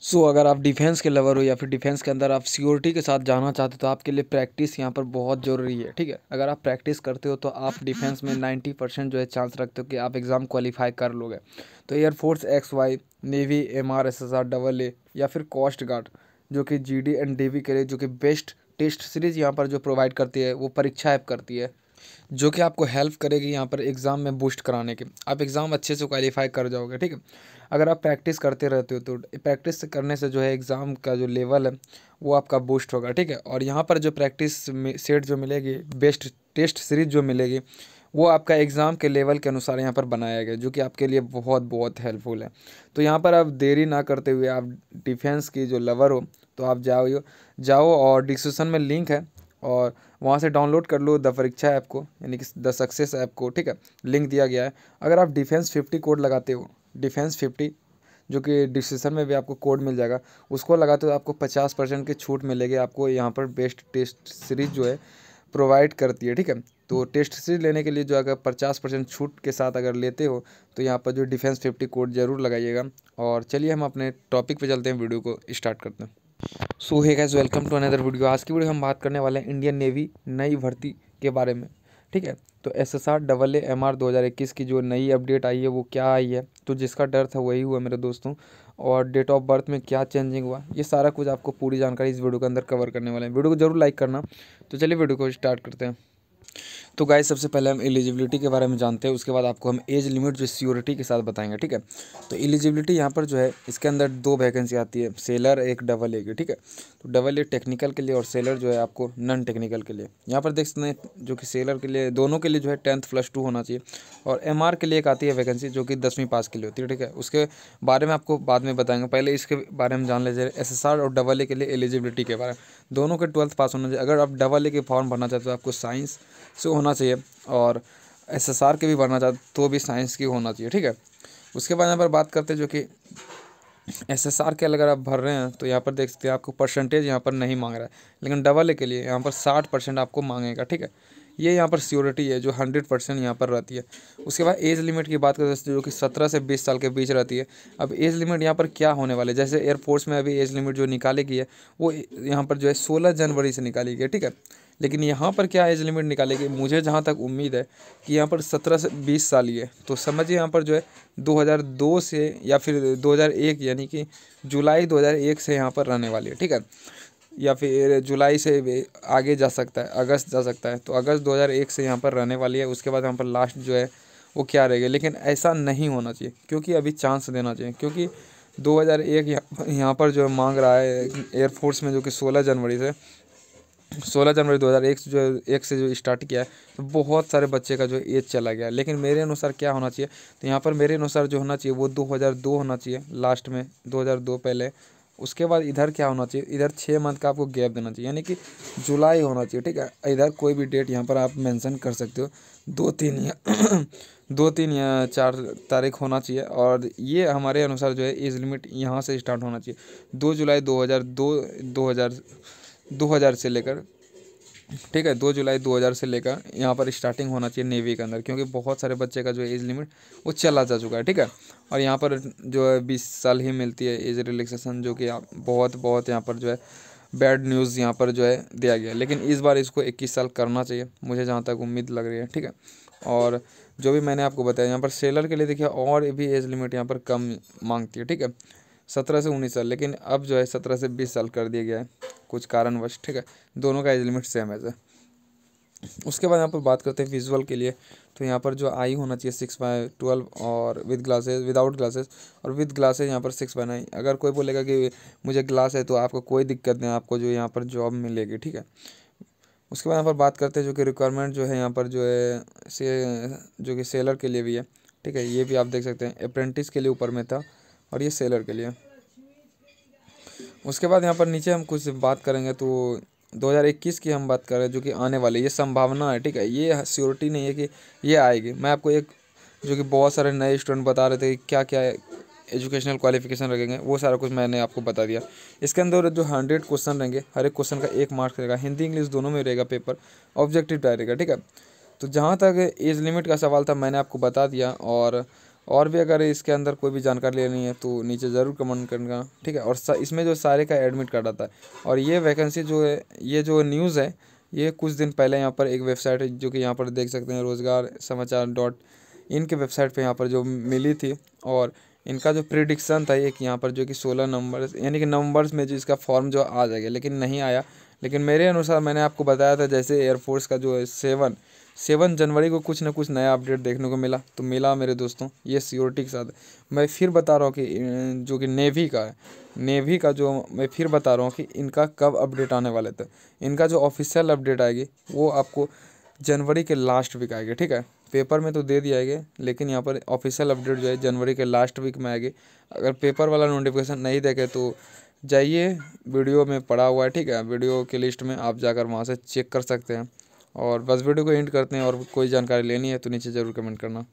सो so, अगर आप defence के लवर हो या फिर डिफेंस के अंदर आप सिक्योरिटी के साथ जाना चाहते हो तो आपके लिए प्रैक्टिस यहाँ पर बहुत ज़रूरी है ठीक है अगर आप प्रैक्टिस करते हो तो आप डिफेंस में नाइन्टी परसेंट जो है चांस रखते हो कि आप एग्ज़ाम क्वालिफाई कर लोगे तो air force X Y navy M R S S R double A या फिर कोस्ट गार्ड जो कि G D and D V के लिए जो कि बेस्ट टेस्ट सीरीज़ यहाँ पर जो प्रोवाइड करती है वो परीक्षा ऐप करती है जो कि आपको हेल्प करेगी यहाँ पर एग्ज़ाम में बूस्ट कराने के आप एग्ज़ाम अच्छे से क्वालिफाई कर जाओगे ठीक है अगर आप प्रैक्टिस करते रहते हो तो प्रैक्टिस करने से जो है एग्ज़ाम का जो लेवल है वो आपका बूस्ट होगा ठीक है और यहाँ पर जो प्रैक्टिस सेट जो मिलेगी बेस्ट टेस्ट सीरीज जो मिलेगी वो आपका एग्ज़ाम के लेवल के अनुसार यहाँ पर बनाया गया जो कि आपके लिए बहुत बहुत हेल्पफुल है तो यहाँ पर आप देरी ना करते हुए आप डिफेंस की जो लवर हो तो आप जाओ जाओ और डिस्क्रिप्शन में लिंक है और वहाँ से डाउनलोड कर लो द परीक्षा ऐप को यानी कि द सक्सेस ऐप को ठीक है लिंक दिया गया है अगर आप डिफेंस फिफ्टी कोड लगाते हो डिफेंस फिफ्टी जो कि डिस्क्रिप्शन में भी आपको कोड मिल जाएगा उसको लगाते हो आपको पचास परसेंट की छूट मिलेगी आपको यहाँ पर बेस्ट टेस्ट सीरीज जो है प्रोवाइड करती है ठीक है तो टेस्ट सीरीज लेने के लिए जो अगर पचास परसेंट छूट के साथ अगर लेते हो तो यहाँ पर जो डिफेंस फिफ्टी कोड ज़रूर लगाइएगा और चलिए हम अपने टॉपिक पे चलते हैं वीडियो को स्टार्ट करते हैं so hey guys welcome to another video आज की वीडियो हम बात करने वाले हैं इंडियन नेवी नई भर्ती के बारे में ठीक है तो S S R double A M R दो हज़ार इक्कीस की जो नई अपडेट आई है वो क्या आई है तो जिसका डर था वही हुआ मेरे दोस्तों और डेट ऑफ बर्थ में क्या चेंजिंग हुआ ये सारा कुछ आपको पूरी जानकारी इस वीडियो के अंदर कवर करने वाले हैं वीडियो को जरूर लाइक करना तो चलिए वीडियो को स्टार्ट करते हैं तो गाइज सबसे पहले हम एलिजिबिलिटी के बारे में जानते हैं उसके बाद आपको हम एज लिमिट जो सियोरिटी के साथ बताएंगे ठीक है तो एलिजिबिलिटी यहाँ पर जो है इसके अंदर दो वैकेंसी आती है सेलर एक डबल ए की ठीक है तो डबल ए टेक्निकल के लिए और सेलर जो है आपको नॉन टेक्निकल के लिए यहाँ पर देख सकते हैं जो कि सेलर के लिए दोनों के लिए जो है टेंथ प्लस टू होना चाहिए और एम के लिए एक आती है वैकेंसी जो कि दसवीं पास के लिए होती है ठीक है उसके बारे में आपको बाद में बताएंगे पहले इसके बारे में जान लीजिए एस एस और डबल ए के लिए एलिजिबिलिटी के बारे में दोनों के ट्वेल्थ पास होना चाहिए अगर आप डबल ए के फॉर्म भरना चाहते हो आपको साइंस से होना होना चाहिए और एस एस आर के भी बनना चाहते तो भी साइंस की होना चाहिए ठीक है उसके बाद यहाँ पर बात करते हैं जो कि एस एस आर के अगर आप भर रहे हैं तो यहाँ पर देख सकते हैं आपको परसेंटेज यहाँ पर नहीं मांग रहा है लेकिन डबल ए के लिए यहाँ पर साठ परसेंट आपको मांगेगा ठीक है ये यहाँ पर सियोरिटी है जो हंड्रेड परसेंट यहाँ पर रहती है उसके बाद एज लिमिट की बात हैं जो कि सत्रह से बीस साल के बीच रहती है अब एज लिमिट यहाँ पर क्या होने वाले जैसे एयरफोर्स में अभी एज लिमिट जो निकाली गई है वो यहाँ पर जो है सोलह जनवरी से निकाली गई है ठीक है लेकिन यहाँ पर क्या एज लिमिट निकालेगी मुझे जहाँ तक उम्मीद है कि यहाँ पर सत्रह से बीस साल ही है तो समझिए यहाँ पर जो है 2002 से या फिर 2001 यानी कि जुलाई 2001 से यहाँ पर रहने वाली है ठीक है या फिर जुलाई से आगे जा सकता है अगस्त जा सकता है तो अगस्त 2001 से यहाँ पर रहने वाली है उसके बाद यहाँ पर लास्ट जो है वो क्या रहेगा लेकिन ऐसा नहीं होना चाहिए क्योंकि अभी चांस देना चाहिए क्योंकि 2001 हज़ार यहाँ पर जो है मांग रहा है एयरफोर्स में जो कि 16 जनवरी से सोलह जनवरी 2001 से जो एक से जो स्टार्ट किया है तो बहुत सारे बच्चे का जो एज चला गया लेकिन मेरे अनुसार क्या होना चाहिए तो यहाँ पर मेरे अनुसार जो होना चाहिए वो 2002 होना चाहिए लास्ट में 2002 पहले उसके बाद इधर क्या होना चाहिए इधर छः मंथ का आपको गैप देना चाहिए यानी कि जुलाई होना चाहिए ठीक है इधर कोई भी डेट यहाँ पर आप मैंसन कर सकते हो दो तीन या दो तीन या चार तारीख होना चाहिए और ये हमारे अनुसार जो है एज लिमिट यहाँ से स्टार्ट होना चाहिए दो जुलाई दो हज़ार दो दो हज़ार 2000 से लेकर ठीक है दो जुलाई 2000 से लेकर यहाँ पर स्टार्टिंग होना चाहिए नेवी के अंदर क्योंकि बहुत सारे बच्चे का जो एज लिमिट वो चला जा चुका है ठीक है और यहाँ पर जो है बीस साल ही मिलती है एज रिलैक्सेशन जो कि बहुत बहुत यहाँ पर जो है बैड न्यूज़ यहाँ पर जो है दिया गया लेकिन इस बार इसको इक्कीस साल करना चाहिए मुझे जहाँ तक उम्मीद लग रही है ठीक है और जो भी मैंने आपको बताया यहाँ पर सेलर के लिए देखिए और भी एज लिमिट यहाँ पर कम मांगती है ठीक है सत्रह से उन्नीस साल लेकिन अब जो है सत्रह से बीस साल कर दिया गया है कुछ कारणवश ठीक है दोनों का एज लिमिट सेम है सर उसके बाद यहाँ पर बात करते हैं विजुअल के लिए तो यहाँ पर जो आई होना चाहिए सिक्स बाय ट्वेल्व और विद ग्लासेस विदाउट ग्लासेस और विद ग्लासेस यहाँ पर सिक्स बाय नाइन अगर कोई बोलेगा कि मुझे ग्लास है तो आपको कोई दिक्कत नहीं आपको जो यहाँ पर जॉब मिलेगी ठीक है उसके बाद यहाँ पर बात करते हैं जो कि रिक्वायरमेंट जो है यहाँ पर जो है से जो कि सेलर के लिए भी है ठीक है ये भी आप देख सकते हैं अप्रेंटिस के लिए ऊपर में था और ये सेलर के लिए उसके बाद यहाँ पर नीचे हम कुछ बात करेंगे तो 2021 की हम बात कर रहे हैं जो कि आने वाली ये संभावना है ठीक है ये सियोरिटी नहीं है कि ये आएगी मैं आपको एक जो कि बहुत सारे नए स्टूडेंट बता रहे थे कि क्या क्या एजुकेशनल क्वालिफिकेशन रखेंगे वो सारा कुछ मैंने आपको बता दिया इसके अंदर जो हंड्रेड क्वेश्चन रहेंगे हर एक क्वेश्चन का एक मार्क्स रहेगा हिंदी इंग्लिश दोनों में रहेगा पेपर ऑब्जेक्टिव रहेगा ठीक है तो जहाँ तक एज लिमिट का सवाल था मैंने आपको बता दिया और और भी अगर इसके अंदर कोई भी जानकारी लेनी है तो नीचे ज़रूर कमेंट करना ठीक है और इसमें जो सारे का एडमिट कार्ड आता है और ये वैकेंसी जो है ये जो न्यूज़ है ये कुछ दिन पहले यहाँ पर एक वेबसाइट है जो कि यहाँ पर देख सकते हैं रोज़गार समाचार डॉट इन के वेबसाइट पे यहाँ पर जो मिली थी और इनका जो प्रिडिक्शन था एक यहाँ पर जो कि सोलह नंबर्स यानी कि नंबर्स में जो इसका फॉर्म जो आ जाएगा लेकिन नहीं आया लेकिन मेरे अनुसार मैंने आपको बताया था जैसे एयरफोर्स का जो है सेवन सेवन जनवरी को कुछ ना कुछ नया अपडेट देखने को मिला तो मिला मेरे दोस्तों ये सियोरिटी के साथ मैं फिर बता रहा हूँ कि जो कि नेवी का है नेवी का जो मैं फिर बता रहा हूँ कि इनका कब अपडेट आने वाले थे तो इनका जो ऑफिशियल अपडेट आएगी वो आपको जनवरी के लास्ट वीक आएगी ठीक है पेपर में तो दे दिया गया लेकिन यहाँ पर ऑफिशियल अपडेट जो है जनवरी के लास्ट वीक में आएगी अगर पेपर वाला नोटिफिकेशन नहीं देखे तो जाइए वीडियो में पड़ा हुआ है ठीक है वीडियो के लिस्ट में आप जाकर वहाँ से चेक कर सकते हैं और बस वीडियो को एंड करते हैं और कोई जानकारी लेनी है तो नीचे ज़रूर कमेंट करना